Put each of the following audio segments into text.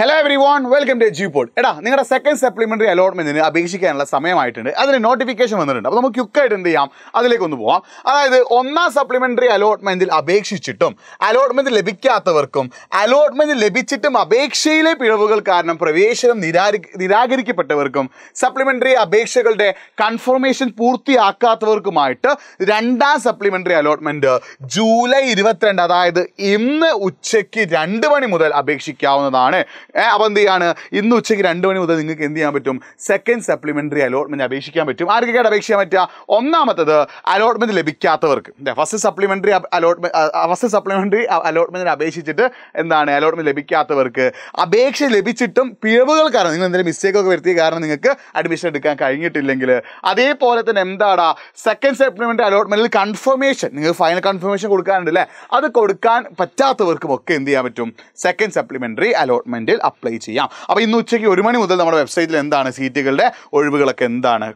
hello everyone welcome to G എടാ നിങ്ങളുടെ second supplementary അലോട്ട്മെന്റിന് അപേക്ഷിക്കാനുള്ള സമയമായിട്ടുണ്ട് അതിന് നോട്ടിഫിക്കേഷൻ വന്നിട്ടുണ്ട് അപ്പോൾ നമുക്ക് ക്യുക്കായിട്ട് എന്ത് ചെയ്യാം അതിലേക്ക് ഒന്ന് പോവാം അതായത് ഒന്നാം സപ്ലിമെന്ററി അലോട്ട്മെന്റിൽ അപേക്ഷിച്ചിട്ടും അലോട്ട്മെന്റ് ലഭിക്കാത്തവർക്കും അലോട്ട്മെന്റ് ലഭിച്ചിട്ടും അപേക്ഷയിലെ പിഴവുകൾ കാരണം പ്രവേശനം നിരാകരി നിരാകരിക്കപ്പെട്ടവർക്കും സപ്ലിമെന്ററി അപേക്ഷകളുടെ കൺഫർമേഷൻ പൂർത്തിയാക്കാത്തവർക്കുമായിട്ട് രണ്ടാം സപ്ലിമെന്ററി അലോട്ട്മെന്റ് ജൂലൈ ഇരുപത്തിരണ്ട് അതായത് ഇന്ന് ഉച്ചയ്ക്ക് രണ്ട് മണി മുതൽ അപേക്ഷിക്കാവുന്നതാണ് അപ്പം എന്ത് ചെയ്യാണ് ഇന്ന് ഉച്ചയ്ക്ക് രണ്ട് മണി മുതൽ നിങ്ങൾക്ക് എന്ത് ചെയ്യാൻ പറ്റും സെക്കൻഡ് സപ്ലിമെൻ്ററി അലോട്ട്മെൻറ്റ് അപേക്ഷിക്കാൻ പറ്റും ആർക്കൊക്കെയാണ് അപേക്ഷിക്കാൻ പറ്റുക ഒന്നാമത്തത് അലോട്ട്മെൻറ്റ് ലഭിക്കാത്തവർക്ക് first supplementary allotment first supplementary അലോട്ട്മെൻറ്റിന് അപേക്ഷിച്ചിട്ട് എന്താണ് അലോട്ട്മെന്റ് ലഭിക്കാത്തവർക്ക് അപേക്ഷ ലഭിച്ചിട്ടും പിഴവുകൾ കാരണം നിങ്ങൾ എന്തെങ്കിലും മിസ്റ്റേക്ക് ഒക്കെ വരുത്തിയ കാരണം നിങ്ങൾക്ക് അഡ്മിഷൻ എടുക്കാൻ കഴിഞ്ഞിട്ടില്ലെങ്കിൽ അതേപോലെ തന്നെ എന്താടാ സെക്കൻഡ് സപ്ലിമെൻ്ററി അലോട്ട്മെൻറ്റിൽ കൺഫർമേഷൻ നിങ്ങൾ ഫൈനൽ കൺഫർമേഷൻ കൊടുക്കാനുണ്ട് അല്ലേ അത് കൊടുക്കാൻ പറ്റാത്തവർക്കും ഒക്കെ എന്ത് ചെയ്യാൻ പറ്റും സെക്കൻഡ് സപ്ലിമെൻ്ററി അലോട്ട്മെൻറ്റിൽ അപ്ലൈ ചെയ്യാം അപ്പോൾ ഇന്ന് ഉച്ചയ്ക്ക് ഒരു മണി മുതൽ നമ്മുടെ വെബ്സൈറ്റിൽ എന്താണ് സീറ്റുകളുടെ ഒഴിവുകളൊക്കെ എന്താണ്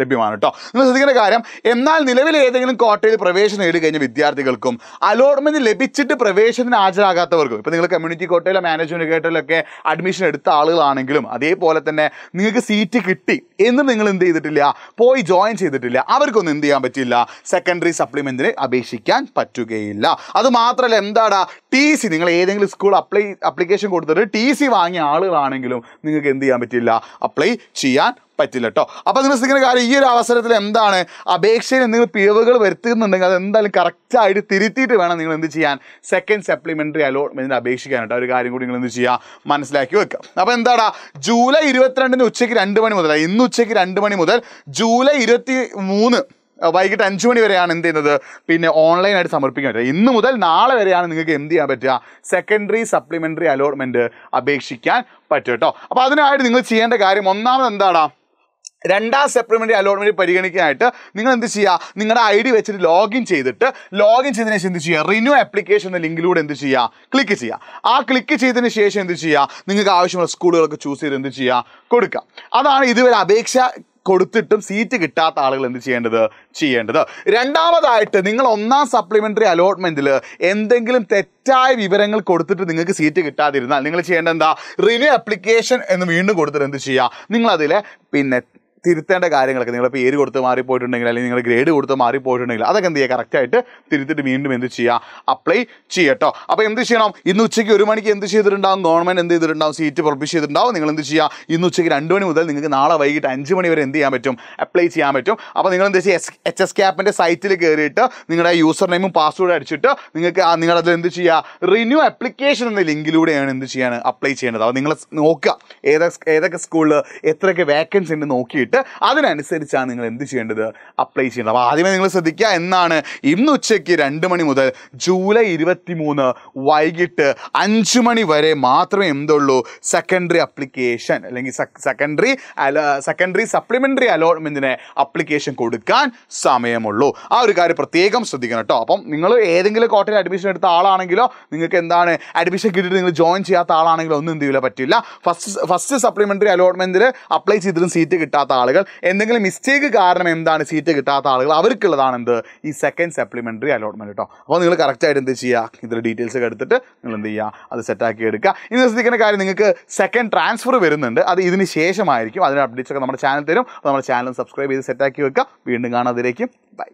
ലഭ്യമാണ് കേട്ടോ നിങ്ങൾ ശ്രദ്ധിക്കേണ്ട കാര്യം എന്നാൽ നിലവിൽ ഏതെങ്കിലും കോട്ടയിൽ പ്രവേശനം നേടിക്കഴിഞ്ഞ വിദ്യാർത്ഥികൾക്കും അലോട്ട്മെൻറ്റ് ലഭിച്ചിട്ട് പ്രവേശനത്തിന് ഹാജരാകാത്തവർക്കും ഇപ്പോൾ നിങ്ങൾ കമ്മ്യൂണിറ്റി കോട്ടയിലോ മാനേജ്മെൻറ്റ് കോട്ടയിലൊക്കെ അഡ്മിഷൻ എടുത്ത ആളുകളാണെങ്കിലും അതേപോലെ തന്നെ നിങ്ങൾക്ക് സീറ്റ് കിട്ടി എന്ന് നിങ്ങൾ എന്ത് ചെയ്തിട്ടില്ല പോയി ജോയിൻ ചെയ്തിട്ടില്ല അവർക്കൊന്നും എന്ത് ചെയ്യാൻ പറ്റില്ല സെക്കൻഡറി സപ്ലിമെൻറ്റിന് അപേക്ഷിക്കാൻ പറ്റുകയില്ല അത് മാത്രമല്ല എന്താടാ ടി സി നിങ്ങൾ ഏതെങ്കിലും സ്കൂൾ അപ്ലൈ അപ്ലിക്കേഷൻ കൊടുത്തിട്ട് ടി സി വാങ്ങിയ ആളുകളാണെങ്കിലും നിങ്ങൾക്ക് എന്ത് ചെയ്യാൻ പറ്റില്ല അപ്ലൈ ചെയ്യാൻ പറ്റില്ല കേട്ടോ അപ്പോൾ നിങ്ങൾ ശ്രദ്ധിക്കുന്ന കാര്യം ഈ ഒരു അവസരത്തിൽ എന്താണ് അപേക്ഷയിൽ എന്തെങ്കിലും പിഴവുകൾ വരുത്തുന്നുണ്ടെങ്കിൽ അത് എന്തായാലും കറക്റ്റായിട്ട് തിരുത്തിയിട്ട് വേണം നിങ്ങൾ എന്ത് ചെയ്യാൻ സെക്കൻഡ് സപ്ലിമെൻ്ററി അപേക്ഷിക്കാൻ കേട്ടോ ഒരു കാര്യം കൂടി നിങ്ങൾ എന്ത് ചെയ്യുക മനസ്സിലാക്കി വെക്കുക അപ്പോൾ എന്താടാ ജൂലൈ ഇരുപത്തിരണ്ടിന് ഉച്ചയ്ക്ക് രണ്ട് മണി മുതൽ ഇന്ന് ഉച്ചയ്ക്ക് രണ്ട് മണി മുതൽ ജൂലൈ ഇരുപത്തി മൂന്ന് വൈകിട്ട് അഞ്ച് മണി വരെയാണ് എന്ത് ചെയ്യുന്നത് പിന്നെ ഓൺലൈനായിട്ട് സമർപ്പിക്കാൻ പറ്റുക ഇന്ന് മുതൽ നാളെ വരെയാണ് നിങ്ങൾക്ക് എന്ത് ചെയ്യാൻ പറ്റുക സെക്കൻഡറി സപ്ലിമെൻ്ററി അലോട്ട്മെൻറ്റ് അപേക്ഷിക്കാൻ പറ്റും കേട്ടോ അപ്പോൾ അതിനായിട്ട് നിങ്ങൾ ചെയ്യേണ്ട കാര്യം ഒന്നാമത് എന്താടാ രണ്ടാം സപ്ലിമെൻ്ററി അലോട്ട്മെൻറ്റ് പരിഗണിക്കാനായിട്ട് നിങ്ങൾ എന്ത് ചെയ്യുക നിങ്ങളുടെ ഐ ഡി വെച്ചിട്ട് ലോഗിൻ ചെയ്തിട്ട് ലോഗിൻ ചെയ്തതിന് ശേഷം എന്ത് ചെയ്യുക റിന്യൂ ആപ്ലിക്കേഷൻ എന്ന ലിങ്കിലൂടെ എന്ത് ചെയ്യുക ക്ലിക്ക് ചെയ്യുക ആ ക്ലിക്ക് ചെയ്തതിന് ശേഷം എന്ത് ചെയ്യുക നിങ്ങൾക്ക് ആവശ്യമുള്ള സ്കൂളുകളൊക്കെ ചൂസ് ചെയ്ത് എന്ത് ചെയ്യുക കൊടുക്കുക അതാണ് ഇതുവരെ അപേക്ഷ കൊടുത്തിട്ടും സീറ്റ് കിട്ടാത്ത ആളുകൾ എന്ത് ചെയ്യേണ്ടത് ചെയ്യേണ്ടത് രണ്ടാമതായിട്ട് നിങ്ങൾ ഒന്നാം സപ്ലിമെൻ്ററി അലോട്ട്മെൻറ്റിൽ എന്തെങ്കിലും തെറ്റായ വിവരങ്ങൾ കൊടുത്തിട്ട് നിങ്ങൾക്ക് സീറ്റ് കിട്ടാതിരുന്നാൽ നിങ്ങൾ ചെയ്യേണ്ട എന്താ റിന്യൂ ആപ്ലിക്കേഷൻ എന്ന് വീണ്ടും കൊടുത്തിട്ട് എന്ത് ചെയ്യുക നിങ്ങളതിൽ പിന്നെ തിരുത്തേണ്ട കാര്യങ്ങളൊക്കെ നിങ്ങൾ പേര് കൊടുത്ത് മാറിപ്പോയിട്ടുണ്ടെങ്കിൽ അല്ലെങ്കിൽ നിങ്ങൾ ഗ്രേഡ് കൊടുത്ത് മാറിപ്പോയിട്ടുണ്ടെങ്കിൽ അതൊക്കെ എന്ത് ചെയ്യുക കറക്റ്റായിട്ട് തിരുത്തിട്ട് വീണ്ടും എന്ത് ചെയ്യുക അപ്ലൈ ചെയ്യട്ടോ അപ്പോൾ എന്ത് ചെയ്യണം ഇന്ന് ഉച്ചയ്ക്ക് ഒരു മണിക്ക് എന്ത് ചെയ്തിട്ടുണ്ടാവും ഗവൺമെൻറ് എന്ത് ചെയ്തിട്ടുണ്ടാവും സീറ്റ് പ്രൊപ്പിഷ് ചെയ്തിട്ടുണ്ടാവും നിങ്ങൾ എന്ത് ചെയ്യുക ഇന്ന് ഉച്ചയ്ക്ക് രണ്ട് മണി മുതൽ നിങ്ങൾക്ക് നാളെ വൈകിട്ട് അഞ്ച് മണി വരെ എന്ത് ചെയ്യാൻ പറ്റും അപ്ലൈ ചെയ്യാൻ പറ്റും അപ്പോൾ നിങ്ങൾ എന്ത് ചെയ്യുക എച്ച് എസ് ക്യാപ്പിൻ്റെ സൈറ്റിൽ കയറിയിട്ട് നിങ്ങളുടെ യൂസർ നെയിമും പാസ്വേഡ് അടിച്ചിട്ട് നിങ്ങൾക്ക് നിങ്ങളതിൽ എന്ത് ചെയ്യുക റിന്യൂ അപ്ലിക്കേഷൻ എന്ന ലിങ്കിലൂടെയാണ് എന്ത് ചെയ്യാൻ അപ്ലൈ ചെയ്യേണ്ടത് അപ്പോൾ നിങ്ങൾ നോക്കുക ഏതൊക്കെ ഏതൊക്കെ സ്കൂളിൽ എത്രയൊക്കെ വേക്കൻസി ഉണ്ട് നോക്കിയിട്ട് വന്നിട്ട് അതിനനുസരിച്ചാണ് നിങ്ങൾ എന്ത് ചെയ്യേണ്ടത് അപ്ലൈ ചെയ്യേണ്ടത് അപ്പോൾ ആദ്യമേ നിങ്ങൾ ശ്രദ്ധിക്കുക എന്നാണ് ഇന്ന് ഉച്ചയ്ക്ക് രണ്ട് മണി മുതൽ ജൂലൈ ഇരുപത്തി മൂന്ന് വൈകിട്ട് അഞ്ച് മണി വരെ മാത്രമേ എന്തുള്ളൂ സെക്കൻഡറി അപ്ലിക്കേഷൻ അല്ലെങ്കിൽ സെക്കൻഡറി സെക്കൻഡറി സപ്ലിമെൻ്ററി അലോട്ട്മെൻറ്റിന് അപ്ലിക്കേഷൻ കൊടുക്കാൻ സമയമുള്ളൂ ആ ഒരു കാര്യം പ്രത്യേകം ശ്രദ്ധിക്കണം കേട്ടോ അപ്പം നിങ്ങൾ ഏതെങ്കിലും കോട്ടയിൽ അഡ്മിഷൻ എടുത്ത ആളാണെങ്കിലോ നിങ്ങൾക്ക് എന്താണ് അഡ്മിഷൻ കിട്ടിയിട്ട് നിങ്ങൾ ജോയിൻ ചെയ്യാത്ത ആളാണെങ്കിലോ ഒന്നും എന്ത് ചെയ്യില്ല പറ്റില്ല ഫസ്റ്റ് ഫസ്റ്റ് സപ്ലിമെൻ്ററി അലോട്ട്മെൻറ്റിൽ അപ്ലൈ ചെയ്തിട്ടും സീറ്റ് കിട്ടാത്ത ആളുകൾ എന്തെങ്കിലും മിസ്റ്റേക്ക് കാരണം എന്താണ് സീറ്റ് കിട്ടാത്ത ആളുകൾ അവർക്കുള്ളതാണ് എന്ത് ഈ സെക്കൻഡ് സപ്ലിമെൻ്ററി അലോട്ട്മെൻറ്റ് കേട്ടോ അപ്പോൾ നിങ്ങൾ കറക്റ്റായിട്ട് എന്ത് ചെയ്യുക ഇതിൻ്റെ ഡീറ്റെയിൽസ് ഒക്കെ എടുത്തിട്ട് നിങ്ങൾ എന്ത് ചെയ്യുക അത് സെറ്റാക്കി എടുക്കുക ഇന്ന് ശ്രദ്ധിക്കുന്ന കാര്യം നിങ്ങൾക്ക് സെക്കൻഡ് ട്രാൻസ്ഫർ വരുന്നുണ്ട് അത് ഇതിന് ശേഷമായിരിക്കും അതിൻ്റെ അപ്ഡേറ്റ്സ് ഒക്കെ നമ്മുടെ ചാനൽ തരും അപ്പോൾ നമ്മുടെ ചാനൽ സബ്സ്ക്രൈബ് ചെയ്ത് സെറ്റാക്കി വെക്കുക വീണ്ടും കാണാതിരേക്കും ബൈ